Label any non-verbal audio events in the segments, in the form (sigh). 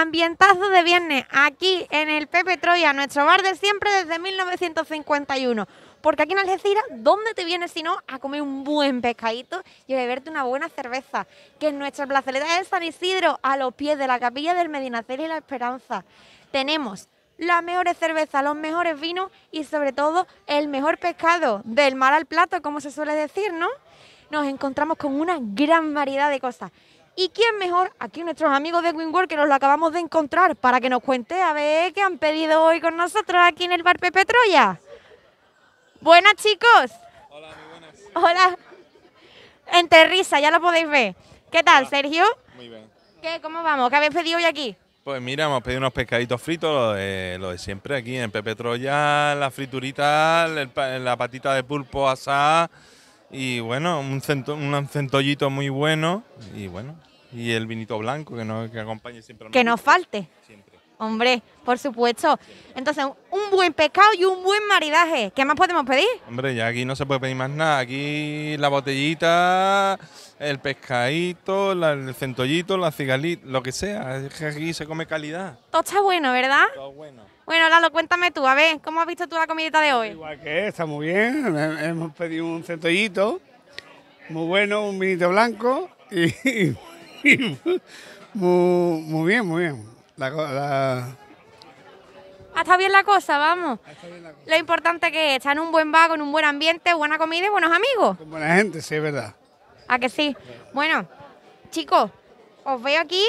ambientazo de viernes aquí en el Pepe Troya, nuestro bar de siempre desde 1951. Porque aquí en Algeciras, ¿dónde te vienes si no a comer un buen pescadito y a beberte una buena cerveza? Que en nuestra plazoleta de San Isidro, a los pies de la capilla del Medinaceli y la Esperanza, tenemos las mejores cervezas, los mejores vinos y sobre todo el mejor pescado, del mar al plato, como se suele decir, ¿no? Nos encontramos con una gran variedad de cosas. ¿Y quién mejor? Aquí nuestros amigos de World, que nos lo acabamos de encontrar para que nos cuente a ver qué han pedido hoy con nosotros aquí en el bar Pepe Troya. Buenas chicos. Hola, muy buenas. Hola. Entre ya lo podéis ver. ¿Qué tal, Sergio? Muy bien. ¿Qué, ¿Cómo vamos? ¿Qué habéis pedido hoy aquí? Pues mira, hemos pedido unos pescaditos fritos, lo de, siempre aquí en Pepe Troya, la friturita, la patita de pulpo asada y bueno, un, un centollito muy bueno. Y bueno, y el vinito blanco que, no, que acompañe siempre. Que no falte. Siempre. Hombre, por supuesto. Entonces, un buen pescado y un buen maridaje. ¿Qué más podemos pedir? Hombre, ya aquí no se puede pedir más nada. Aquí la botellita, el pescadito, el centollito, la cigalita, lo que sea. Aquí se come calidad. Todo está bueno, ¿verdad? Todo bueno. Bueno, Lalo, cuéntame tú, a ver, ¿cómo has visto tú la comidita de hoy? Igual que está muy bien. Hemos pedido un centollito, muy bueno, un vinito blanco y, (laughs) muy, muy bien, muy bien. La, cosa ah, Está bien la cosa, vamos. Lo importante que es en un buen bar, en un buen ambiente, buena comida y buenos amigos. Con buena gente, sí, es verdad. ¿A que sí? Bueno, chicos, os veo aquí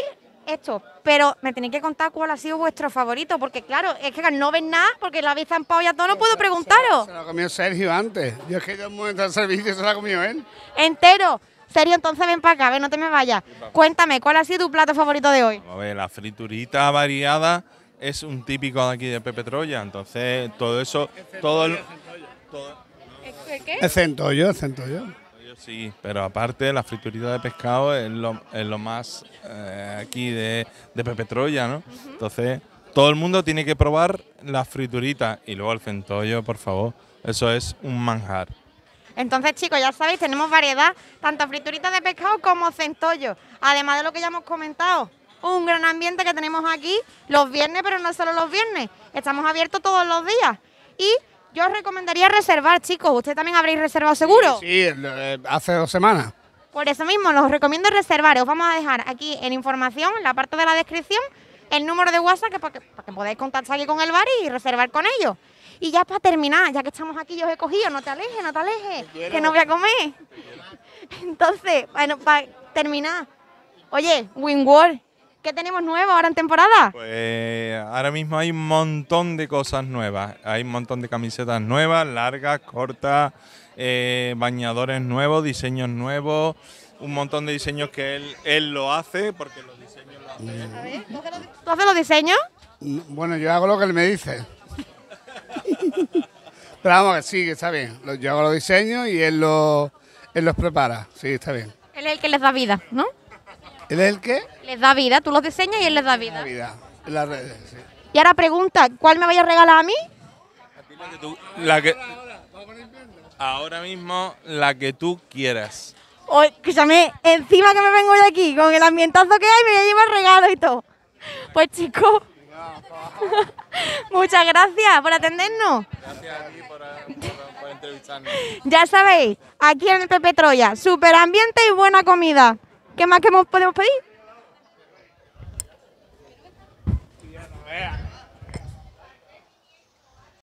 esto, pero me tenéis que contar cuál ha sido vuestro favorito, porque claro, es que no ven nada, porque la habéis zampado ya todo, no puedo preguntaros. Se, lo lo comió Sergio antes. Yo es que yo en el servicio se lo ha comido él. Entero. Serio, entonces ven para acá, ver, no te me vayas. Cuéntame, ¿cuál ha sido tu plato favorito de hoy? A ver, la friturita variada es un típico de aquí de Pepe Troya, entonces todo eso, todo el... ¿El centollo, el centollo. Sí, pero aparte la friturita de pescado es lo, más eh, aquí de, de Pepe Troya, ¿no? Entonces, todo el mundo tiene que probar la friturita y luego el centollo, por favor. Eso es un manjar. Entonces, chicos, ya sabéis, tenemos variedad, tanto frituritas de pescado como centollo. Además de lo que ya hemos comentado, un gran ambiente que tenemos aquí los viernes, pero no solo los viernes. Estamos abiertos todos los días. Y yo os recomendaría reservar, chicos. Usted también habréis reservado seguro. Sí, eh, hace dos semanas. Por eso mismo, los recomiendo reservar. Os vamos a dejar aquí en información, en la parte de la descripción, el número de WhatsApp para, que, podáis contactar con el bar y reservar con ellos. Y ya para terminar, ya que estamos aquí, yo os he cogido, no te alejes, no te alejes, que no voy a comer. Entonces, bueno, para terminar, oye, World, ¿qué tenemos nuevo ahora en temporada? Pues ahora mismo hay un montón de cosas nuevas. Hay un montón de camisetas nuevas, largas, cortas, eh, bañadores nuevos, diseños nuevos, un montón de diseños que él, él lo hace, porque los diseños lo hace. ¿tú haces los diseños? Mm, bueno, yo hago lo que él me dice. Pero vamos, sí, está bien. Yo hago los diseños y él, los prepara. Sí, está bien. Él es el que les da vida, ¿no? ¿Él es el que? Les da vida. Tú los diseñas y él les da vida. La vida. Y ahora pregunta, ¿cuál me vaya a regalar a mí? La que ahora mismo, la que tú quieras. ya escúchame, encima que me vengo de aquí, con el ambientazo que hay, me voy a llevar regalos y todo. Pues chicos... (laughs) Muchas gracias por atendernos. Gracias a ti por, entrevistarnos. Ya sabéis, aquí en el Pepe Troya, super ambiente y buena comida. ¿Qué más que podemos pedir?